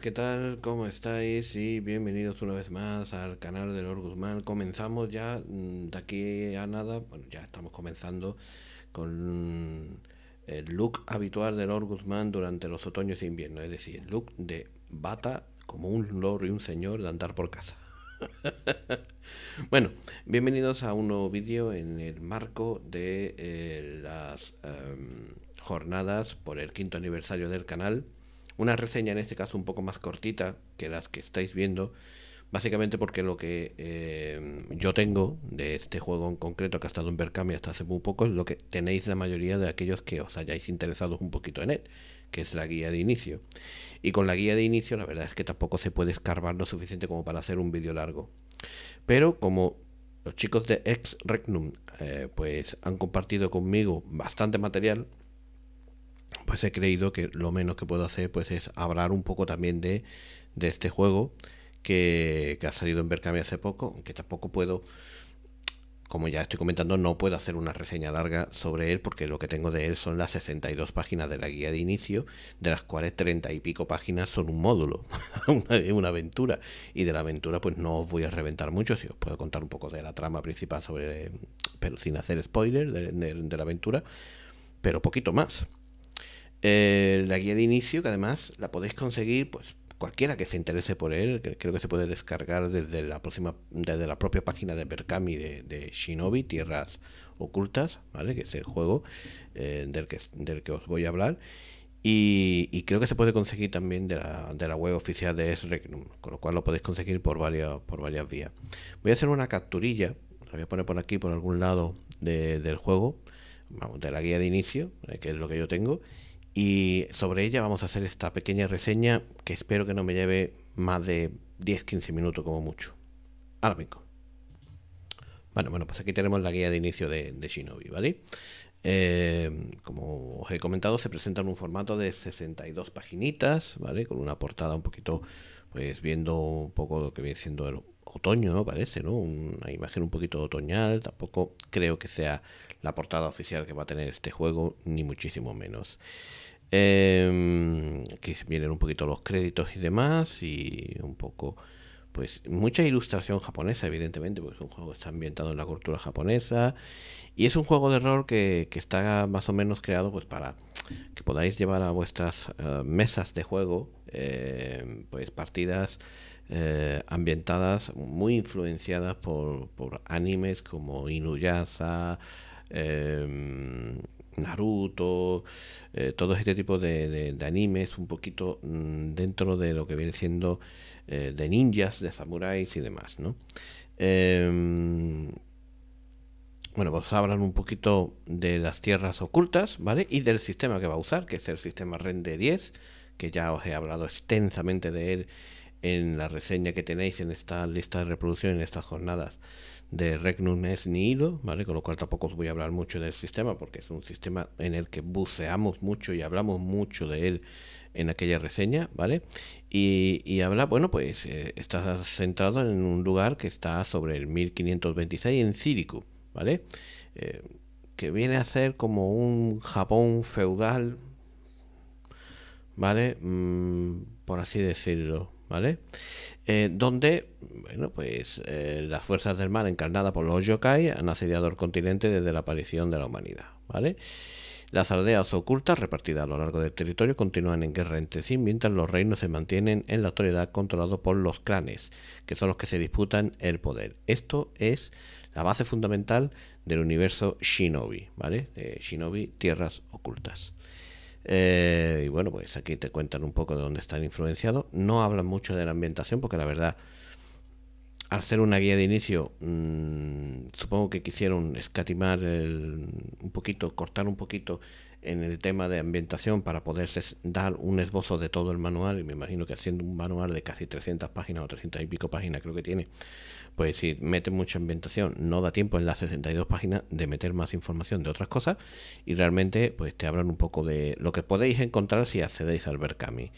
¿qué tal? ¿Cómo estáis? Y bienvenidos una vez más al canal de Lord Guzmán. Comenzamos ya, mm, de aquí a nada, bueno, ya estamos comenzando con mm, el look habitual de Lord Guzmán durante los otoños e invierno, es decir, el look de bata como un lord y un señor de andar por casa. bueno, bienvenidos a un nuevo vídeo en el marco de eh, las em, jornadas por el quinto aniversario del canal una reseña en este caso un poco más cortita que las que estáis viendo, básicamente porque lo que eh, yo tengo de este juego en concreto que ha estado en Berkami hasta hace muy poco es lo que tenéis la mayoría de aquellos que os hayáis interesado un poquito en él, que es la guía de inicio. Y con la guía de inicio la verdad es que tampoco se puede escarbar lo suficiente como para hacer un vídeo largo. Pero como los chicos de Ex Regnum eh, pues han compartido conmigo bastante material, pues he creído que lo menos que puedo hacer pues es hablar un poco también de, de este juego que, ha salido en Berkami hace poco, Que tampoco puedo, como ya estoy comentando, no puedo hacer una reseña larga sobre él porque lo que tengo de él son las 62 páginas de la guía de inicio, de las cuales 30 y pico páginas son un módulo, una, una aventura, y de la aventura pues no os voy a reventar mucho, si os puedo contar un poco de la trama principal sobre, pero sin hacer spoilers de la aventura, pero poquito más. Eh, la guía de inicio, que además la podéis conseguir, pues cualquiera que se interese por él, creo que se puede descargar desde la próxima, desde la propia página de Berkami de, Shinobi, Tierras Ocultas, ¿vale? Que es el juego eh, del, que, del que os voy a hablar. Y, creo que se puede conseguir también de la, web oficial de SREC, con lo cual lo podéis conseguir por varias, por varias vías. Voy a hacer una capturilla, la voy a poner por aquí, por algún lado del juego, vamos, de la guía de inicio, eh, que es lo que yo tengo, y sobre ella vamos a hacer esta pequeña reseña que espero que no me lleve más de 10-15 minutos como mucho. Ahora vengo. Bueno, bueno, pues aquí tenemos la guía de inicio de, Shinobi, ¿vale? Eh, como os he comentado, se presenta en un formato de 62 paginitas, ¿vale? Con una portada un poquito, pues viendo un poco lo que viene siendo el otoño, ¿no? Parece, ¿no? Una imagen un poquito otoñal, tampoco creo que sea la portada oficial que va a tener este juego, ni muchísimo menos. Em, que vienen un poquito los créditos y demás, y un poco, pues, mucha ilustración japonesa, evidentemente, porque es un juego que está ambientado en la cultura japonesa, y es un juego de rol que, está más o menos creado, pues, para que podáis llevar a vuestras eh, mesas de juego, em, pues, partidas eh, ambientadas, muy influenciadas por, por animes como Inuyasa eh, em, Naruto, eh, todo este tipo de, animes, un poquito mm, dentro de lo que viene siendo eh, de ninjas, de samuráis y demás, ¿no? Em, bueno, pues hablan un poquito de las tierras ocultas, ¿vale? Y del sistema que va a usar, que es el sistema de 10, que ya os he hablado extensamente de él en la reseña que tenéis en esta lista de reproducción, en estas jornadas de Regnum es ¿vale? Con lo cual tampoco os voy a hablar mucho del sistema porque es un sistema en el que buceamos mucho y hablamos mucho de él en aquella reseña, ¿vale? Y, habla, bueno, pues eh, está centrado en un lugar que está sobre el 1526 en Círico, ¿vale? Eh, que viene a ser como un Japón feudal, ¿vale? Mm, por así decirlo, eh, donde, bueno, pues eh, las fuerzas del mar encarnadas por los yokai han asediado el continente desde la aparición de la humanidad, Las aldeas ocultas repartidas a lo largo del territorio continúan en guerra entre sí, mientras los reinos se mantienen en la autoridad controlados por los clanes, que son los que se disputan el poder. Esto es la base fundamental del universo Shinobi, ¿vale? Eh, Shinobi, tierras ocultas. Eh, y bueno, pues aquí te cuentan un poco de dónde están influenciados. No hablan mucho de la ambientación porque la verdad, al ser una guía de inicio, mm, supongo que quisieron escatimar un poquito, cortar un poquito en el tema de ambientación para poderse dar un esbozo de todo el manual, y me imagino que haciendo un manual de casi 300 páginas o 300 y pico páginas creo que tiene, pues si mete mucha ambientación no da tiempo en las 62 páginas de meter más información de otras cosas y realmente pues te hablan un poco de lo que podéis encontrar si accedéis al Berkami.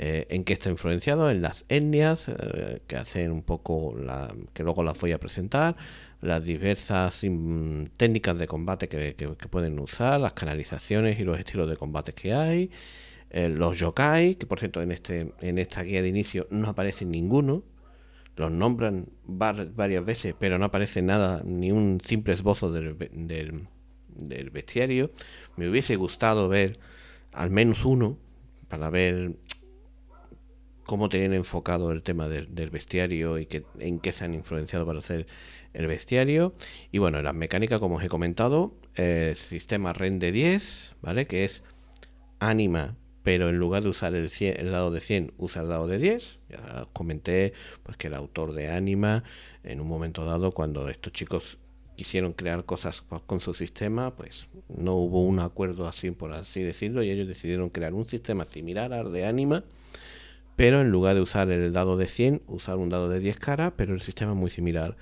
Eh, en qué está influenciado, en las etnias, eh, que hacen un poco la, que luego las voy a presentar, las diversas mm, técnicas de combate que, pueden usar, las canalizaciones y los estilos de combate que hay, eh, los yokai, que por cierto en, este, en esta guía de inicio no aparece ninguno, los nombran varias veces, pero no aparece nada, ni un simple esbozo del, del, del bestiario. Me hubiese gustado ver al menos uno para ver cómo tenían enfocado el tema del bestiario y en qué se han influenciado para hacer el bestiario. Y bueno, las mecánicas, como os he comentado, el eh, sistema REN de 10, ¿vale? Que es ánima, pero en lugar de usar el, dado de 100, usa el dado de 10. Ya os comenté pues, que el autor de ánima, en un momento dado, cuando estos chicos quisieron crear cosas con su sistema, pues no hubo un acuerdo así, por así decirlo, y ellos decidieron crear un sistema similar al de Anima, pero en lugar de usar el dado de 100, usar un dado de 10 caras, pero el sistema es muy similar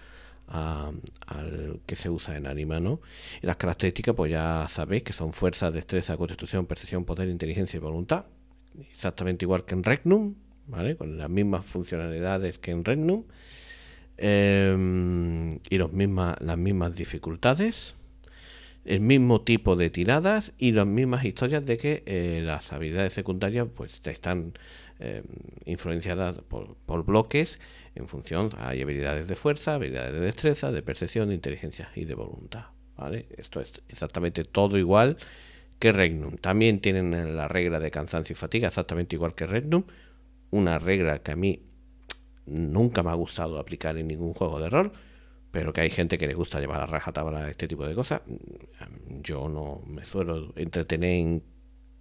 al que se usa en Anima, ¿no? Y las características, pues ya sabéis que son fuerza, destreza, constitución, percepción, poder, inteligencia y voluntad, exactamente igual que en Regnum, ¿vale? Con las mismas funcionalidades que en Regnum em, y los mismas las mismas dificultades el mismo tipo de tiradas y las mismas historias de que eh, las habilidades secundarias pues están em, influenciadas por, bloques en función hay habilidades de fuerza, habilidades de destreza, de percepción, de inteligencia y de voluntad. ¿vale? Esto es exactamente todo igual que Regnum. También tienen la regla de cansancio y fatiga, exactamente igual que Regnum. Una regla que a mí nunca me ha gustado aplicar en ningún juego de rol pero que hay gente que le gusta llevar a rajatabla este tipo de cosas. Yo no me suelo entretener en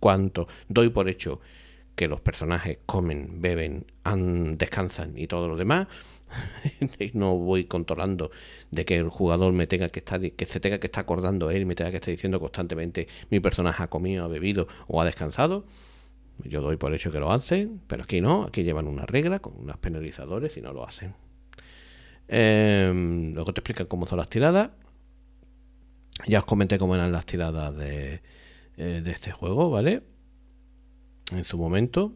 cuanto doy por hecho que los personajes comen, beben, descansan y todo lo demás. no voy controlando de que el jugador me tenga que estar, que se tenga que estar acordando él, me tenga que estar diciendo constantemente mi personaje ha comido, ha bebido o ha descansado. Yo doy por hecho que lo hacen, pero aquí no, aquí llevan una regla con unos penalizadores y no lo hacen. Em, luego te explican cómo son las tiradas. Ya os comenté cómo eran las tiradas eh, de, este juego, ¿vale? En su momento.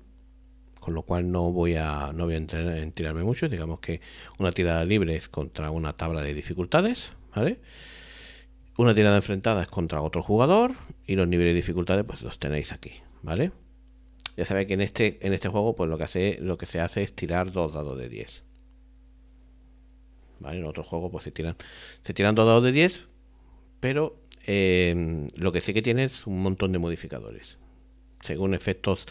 Con lo cual no voy a, no voy a entrar en tirarme mucho. Digamos que una tirada libre es contra una tabla de dificultades, ¿vale? Una tirada enfrentada es contra otro jugador. Y los niveles de dificultades, pues los tenéis aquí, ¿vale? Ya sabéis que en este, en este juego, pues lo que hace, lo que se hace es tirar dos dados de 10. En otro juego pues se tiran, se tiran dos dados de 10, pero eh, lo que sí que tiene es un montón de modificadores. Según efectos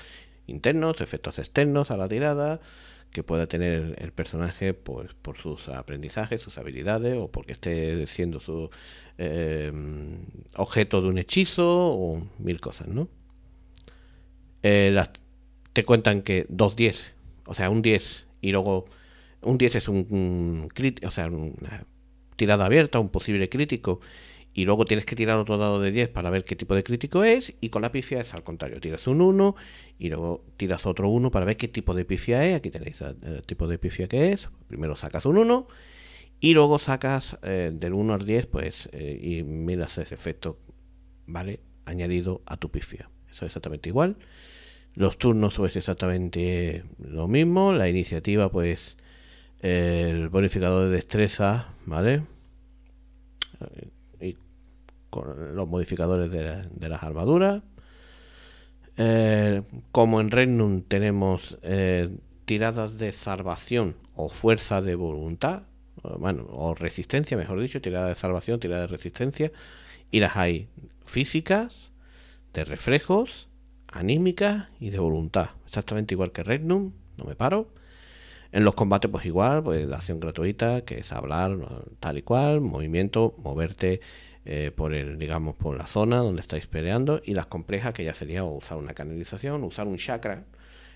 internos, efectos externos a la tirada, que pueda tener el personaje pues, por sus aprendizajes, sus habilidades, o porque esté siendo su eh, objeto de un hechizo, o mil cosas, ¿no? Eh, te cuentan que dos 10, o sea, un 10 y luego un 10 es un, o sea, una tirada abierta, un posible crítico. Y luego tienes que tirar otro dado de 10 para ver qué tipo de crítico es. Y con la pifia es al contrario. Tiras un 1 y luego tiras otro 1 para ver qué tipo de pifia es. Aquí tenéis eh, el tipo de pifia que es. Primero sacas un 1 y luego sacas eh, del 1 al 10 pues, eh, y miras ese efecto ¿vale? añadido a tu pifia. Eso es exactamente igual. Los turnos pues exactamente lo mismo. La iniciativa pues el bonificador de destreza, ¿vale? Eh, y con los modificadores de, las armaduras. Eh, como en Regnum tenemos eh, tiradas de salvación o fuerza de voluntad, bueno, o resistencia, mejor dicho, tirada de salvación, tirada de resistencia, y las hay físicas, de reflejos, anímicas y de voluntad, exactamente igual que Regnum, no me paro. En los combates, pues igual, pues la acción gratuita, que es hablar tal y cual, movimiento, moverte eh, por el, digamos, por la zona donde estáis peleando, y las complejas, que ya sería usar una canalización, usar un chakra.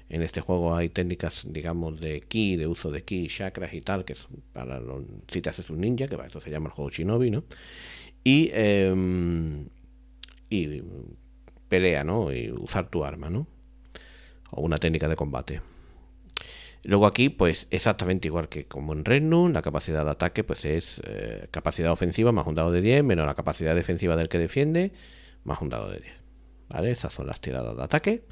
En este juego hay técnicas, digamos, de ki, de uso de ki, chakras y tal, que es para los, si te haces un ninja, que para esto se llama el juego shinobi, ¿no? Y, em, y pelea, ¿no? Y usar tu arma, ¿no? O una técnica de combate. Luego aquí, pues exactamente igual que como en Renun, la capacidad de ataque pues es eh, capacidad ofensiva más un dado de 10 menos la capacidad defensiva del que defiende más un dado de 10. ¿Vale? Esas son las tiradas de ataque.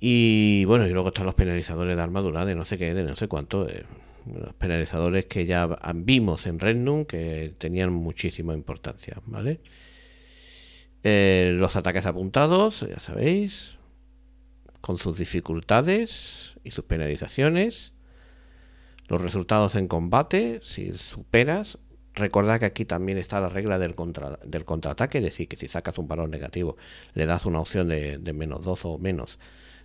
Y bueno, y luego están los penalizadores de armadura, de no sé qué, de no sé cuánto. los penalizadores que ya vimos en Renun que tenían muchísima importancia, ¿vale? Eh, los ataques apuntados, ya sabéis, con sus dificultades y sus penalizaciones, los resultados en combate, si superas, recordad que aquí también está la regla del, del contraataque, es decir, que si sacas un valor negativo, le das una opción de, menos 2 o menos,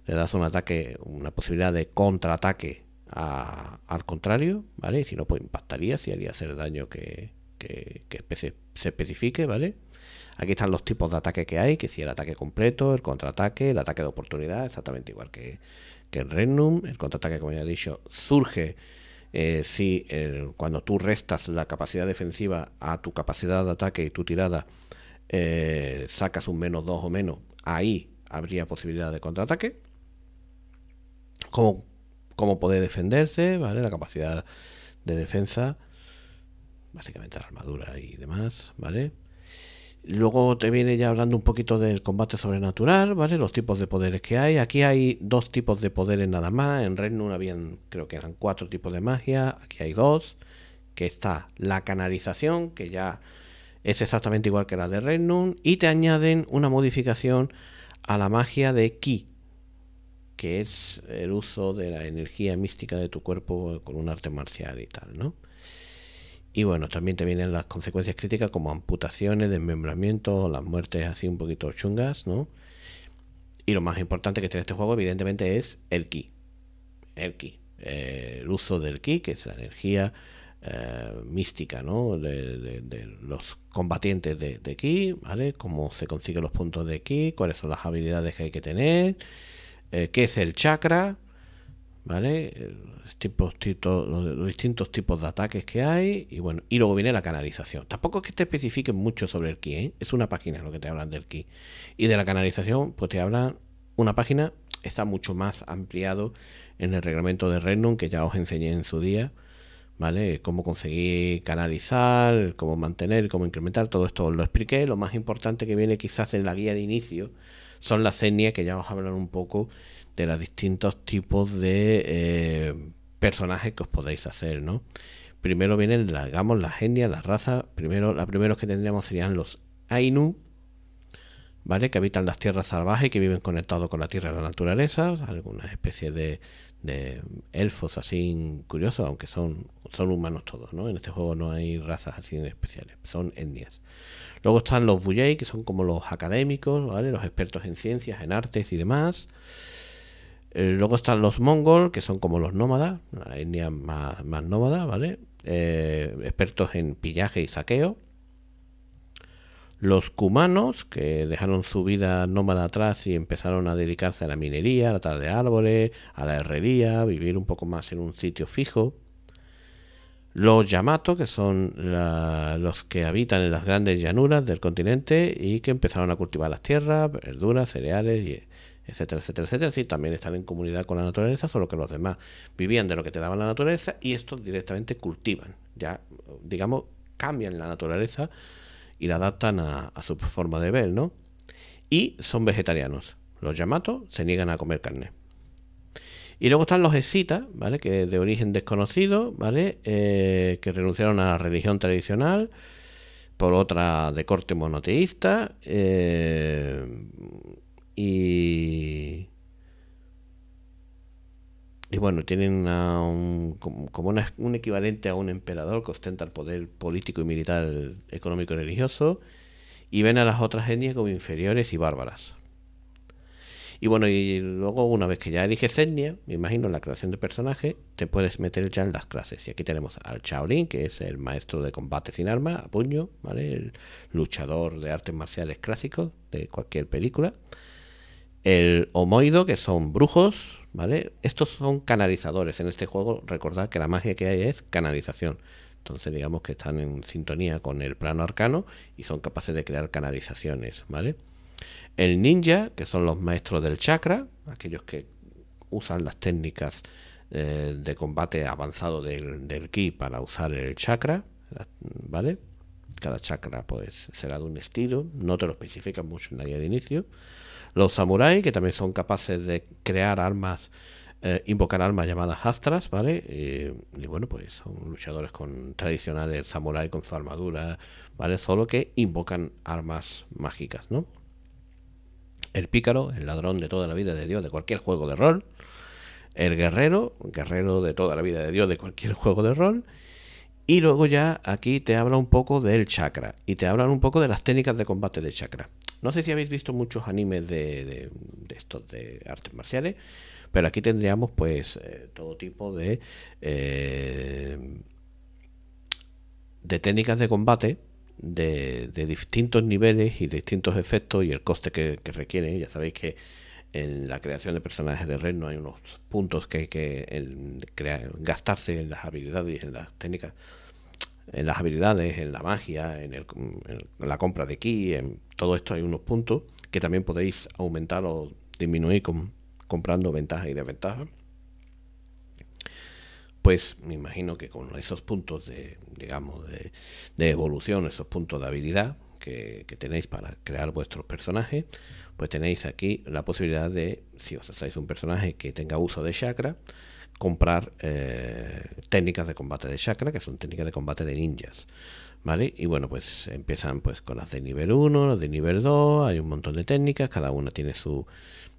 le das un ataque, una posibilidad de contraataque al contrario, ¿vale? Y si no, pues impactaría, si haría hacer daño que, que, se especifique, ¿vale? Aquí están los tipos de ataque que hay, que si el ataque completo, el contraataque, el ataque de oportunidad, exactamente igual que, que en El contraataque, como ya he dicho, surge eh, si eh, cuando tú restas la capacidad defensiva a tu capacidad de ataque y tu tirada, eh, sacas un menos 2 o menos, ahí habría posibilidad de contraataque. Cómo, cómo puede defenderse, ¿vale? La capacidad de defensa básicamente la armadura y demás, ¿vale? Luego te viene ya hablando un poquito del combate sobrenatural, ¿vale? Los tipos de poderes que hay. Aquí hay dos tipos de poderes nada más. En Renun habían, creo que eran cuatro tipos de magia. Aquí hay dos. Que está la canalización, que ya es exactamente igual que la de Renun Y te añaden una modificación a la magia de Ki, que es el uso de la energía mística de tu cuerpo con un arte marcial y tal, ¿no? Y bueno, también te vienen las consecuencias críticas como amputaciones, desmembramientos, las muertes así un poquito chungas, ¿no? Y lo más importante que tiene este juego, evidentemente, es el ki. El ki. Eh, el uso del ki, que es la energía eh, mística, ¿no? De, los combatientes de, ki, ¿vale? Cómo se consiguen los puntos de ki, cuáles son las habilidades que hay que tener, eh, qué es el chakra, ¿vale? Eh, los, distintos tipos de ataques que hay y bueno, y luego viene la canalización. Tampoco es que te especifiquen mucho sobre el key, ¿eh? es una página lo que te hablan del key. Y de la canalización, pues te hablan una página, está mucho más ampliado en el reglamento de Renum que ya os enseñé en su día, ¿vale? Cómo conseguir canalizar, cómo mantener, cómo incrementar, todo esto lo expliqué. Lo más importante que viene quizás en la guía de inicio son las etnias que ya os hablan un poco de los distintos tipos de eh, personajes que os podéis hacer, ¿no? Primero vienen, la, digamos, las etnias, las razas. Primero, los primeros que tendríamos serían los Ainu, ¿vale? Que habitan las tierras salvajes, que viven conectados con la tierra y la naturaleza. Algunas especies de, elfos así curiosos, aunque son, son humanos todos, ¿no? En este juego no hay razas así especiales, son etnias. Luego están los Buyei, que son como los académicos, ¿vale? Los expertos en ciencias, en artes y demás. Eh, luego están los mongol, que son como los nómadas, la etnia más, nómada, ¿vale? Eh, expertos en pillaje y saqueo. Los cumanos, que dejaron su vida nómada atrás y empezaron a dedicarse a la minería, a la tala de árboles, a la herrería, a vivir un poco más en un sitio fijo. Los Yamato, que son los que habitan en las grandes llanuras del continente y que empezaron a cultivar las tierras, verduras, cereales y, etcétera, etcétera, etcétera. Sí, también están en comunidad con la naturaleza, solo que los demás vivían de lo que te daba la naturaleza y estos directamente cultivan. Ya, digamos, cambian la naturaleza y la adaptan a, su forma de ver, ¿no? Y son vegetarianos. Los Yamato se niegan a comer carne. Y luego están los escitas, ¿vale? Que de origen desconocido, ¿vale? Eh, que renunciaron a la religión tradicional por otra de corte monoteísta. Eh, y, y bueno, tienen como un equivalente a un emperador que ostenta el poder político y militar, económico y religioso, y ven a las otras etnias como inferiores y bárbaras. Y bueno, y luego una vez que ya eliges etnia, me imagino la creación de personaje, te puedes meter ya en las clases. Y aquí tenemos al Shaolin, que es el maestro de combate sin arma, a puño, ¿vale? El luchador de artes marciales clásicos de cualquier película. El homoido, que son brujos, ¿vale? Estos son canalizadores. En este juego, recordad que la magia que hay es canalización. Entonces, digamos que están en sintonía con el plano arcano y son capaces de crear canalizaciones, ¿vale? El ninja, que son los maestros del chakra, aquellos que usan las técnicas eh, de combate avanzado del, del ki para usar el chakra, ¿vale? Cada chakra pues será de un estilo, no te lo especifican mucho en la guía de inicio. Los samuráis, que también son capaces de crear armas, eh, invocar armas llamadas astras, ¿vale? Eh, y bueno, pues son luchadores con tradicionales samurái con su armadura, ¿vale? Solo que invocan armas mágicas, ¿no? El pícaro, el ladrón de toda la vida de Dios de cualquier juego de rol. El guerrero, guerrero de toda la vida de Dios de cualquier juego de rol y luego ya aquí te habla un poco del chakra y te hablan un poco de las técnicas de combate de chakra. No sé si habéis visto muchos animes de, estos de artes marciales, pero aquí tendríamos pues eh, todo tipo de, eh, de técnicas de combate de, distintos niveles y distintos efectos y el coste que, que requieren. Ya sabéis que en la creación de personajes de reino hay unos puntos que hay que gastarse en las habilidades, en las técnicas, en las habilidades, en la magia, en, la compra de ki, en todo esto hay unos puntos que también podéis aumentar o disminuir comprando ventajas y desventajas. Pues me imagino que con esos puntos de, digamos, de evolución, esos puntos de habilidad, que, tenéis para crear vuestros personajes, pues tenéis aquí la posibilidad de, si os hacéis un personaje que tenga uso de chakra, comprar eh, técnicas de combate de chakra, que son técnicas de combate de ninjas. ¿Vale? Y bueno, pues empiezan pues con las de nivel 1, las de nivel 2, hay un montón de técnicas, cada una tiene su...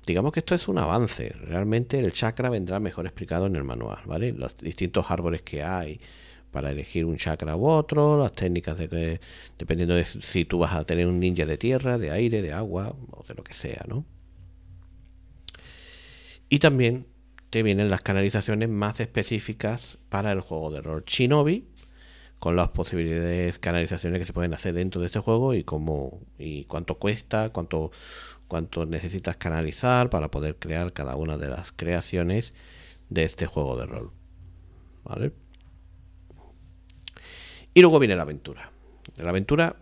Digamos que esto es un avance, realmente el chakra vendrá mejor explicado en el manual, ¿vale? Los distintos árboles que hay, para elegir un chakra u otro, las técnicas de que, dependiendo de si tú vas a tener un ninja de tierra, de aire, de agua o de lo que sea, ¿no? Y también te vienen las canalizaciones más específicas para el juego de rol Shinobi, con las posibilidades canalizaciones que se pueden hacer dentro de este juego y cómo y cuánto cuesta, cuánto cuánto necesitas canalizar para poder crear cada una de las creaciones de este juego de rol. ¿Vale? Y luego viene la aventura. la aventura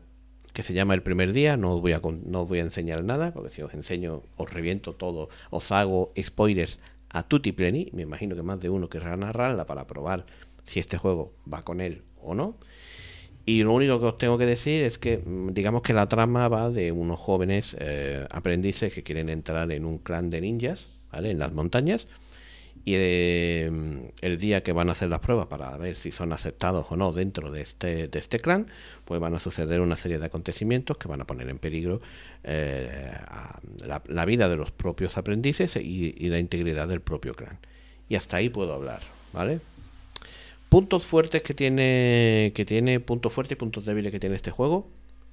que se llama El primer día, no os voy a, no voy a enseñar nada, porque si os enseño os reviento todo, os hago spoilers a tutti pleni, me imagino que más de uno querrá narrarla para probar si este juego va con él o no. Y lo único que os tengo que decir es que, mm, digamos que la trama va de unos jóvenes eh, aprendices que quieren entrar en un clan de ninjas, En las montañas y em, el día que van a hacer las pruebas para ver si son aceptados o no dentro de este, de este clan, pues van a suceder una serie de acontecimientos que van a poner en peligro eh, la, vida de los propios aprendices y, y, la integridad del propio clan. Y hasta ahí puedo hablar, ¿vale? Puntos fuertes que tiene, que tiene, puntos fuertes y puntos débiles que tiene este juego.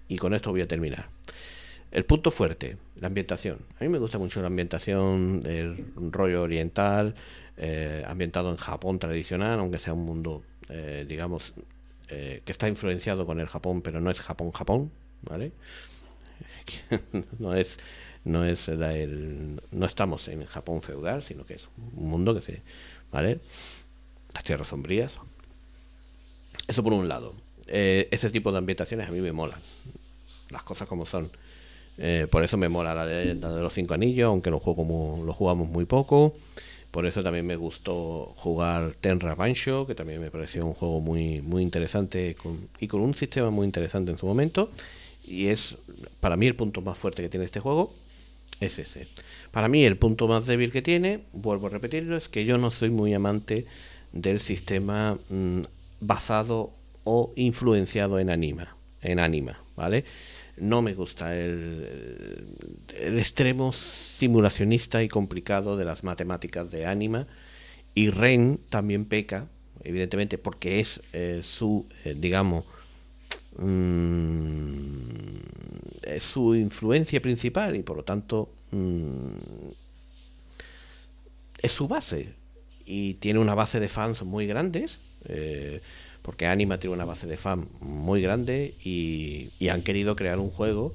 Y con esto voy a terminar. El punto fuerte, la ambientación. A mí me gusta mucho la ambientación, el rollo oriental, eh, ambientado en Japón tradicional, aunque sea un mundo, eh, digamos, eh, que está influenciado con el Japón, pero no es Japón-Japón, ¿vale? no es no es el, no estamos en Japón feudal, sino que es un mundo que se, ¿vale? Las tierras sombrías. Eso por un lado. ese tipo de ambientaciones a mí me molan. Las cosas como son. Eh, por eso me mola la leyenda de los cinco anillos, aunque lo, juego lo jugamos muy poco. Por eso también me gustó jugar Tenra Bancho, que también me pareció un juego muy, muy interesante y con un sistema muy interesante en su momento. Y es para mí el punto más fuerte que tiene este juego. Es ese. Para mí el punto más débil que tiene, vuelvo a repetirlo, es que yo no soy muy amante del sistema mm, basado o influenciado en anima. En anima, ¿vale? no me gusta el, extremo simulacionista y complicado de las matemáticas de Anima. Y Ren también peca, evidentemente, porque es eh, su, eh, digamos, mm, es su influencia principal y por lo tanto mm, es su base. Y tiene una base de fans muy grandes. Eh, porque Anima tiene una base de fan muy grande y, han querido crear un juego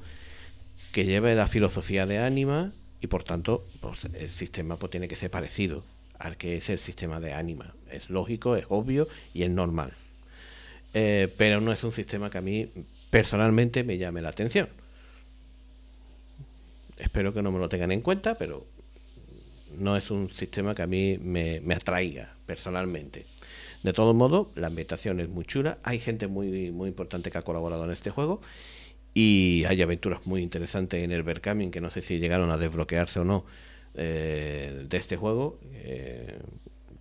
que lleve la filosofía de Anima y por tanto pues, el sistema pues, tiene que ser parecido al que es el sistema de Anima. Es lógico, es obvio y es normal. Eh, pero no es un sistema que a mí personalmente me llame la atención. Espero que no me lo tengan en cuenta, pero no es un sistema que a mí me atraiga personalmente. De todo modo, la ambientación es muy chula, hay gente muy, muy importante que ha colaborado en este juego y hay aventuras muy interesantes en el Verkamin que no sé si llegaron a desbloquearse o no eh, de este juego. Eh,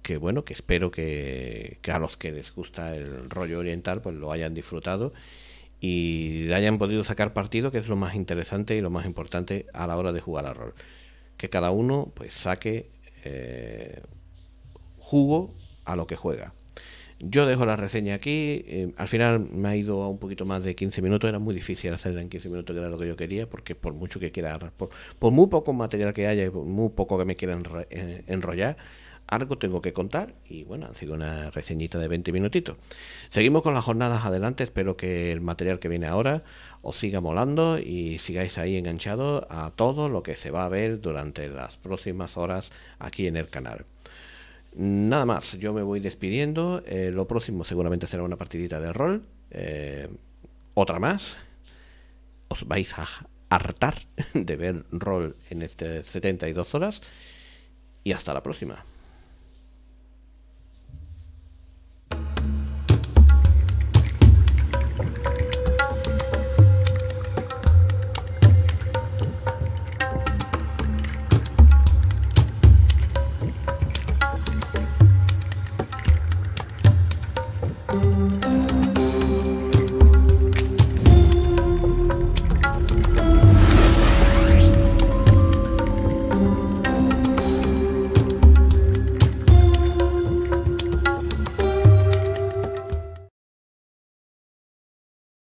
que bueno, que espero que, a los que les gusta el rollo oriental pues lo hayan disfrutado y hayan podido sacar partido, que es lo más interesante y lo más importante a la hora de jugar al rol. Que cada uno pues saque eh, jugo a lo que juega. Yo dejo la reseña aquí. Eh, al final me ha ido a un poquito más de 15 minutos. Era muy difícil hacerla en 15 minutos, que era lo que yo quería, porque por mucho que quiera, por, muy poco material que haya y por muy poco que me quieran eh, enrollar, algo tengo que contar. Y bueno, ha sido una reseñita de 20 minutitos. Seguimos con las jornadas adelante. Espero que el material que viene ahora os siga molando y sigáis ahí enganchados a todo lo que se va a ver durante las próximas horas aquí en el canal. Nada más, yo me voy despidiendo. Eh, lo próximo seguramente será una partidita de rol. Eh, otra más. Os vais a hartar de ver rol en este 72 horas. Y hasta la próxima.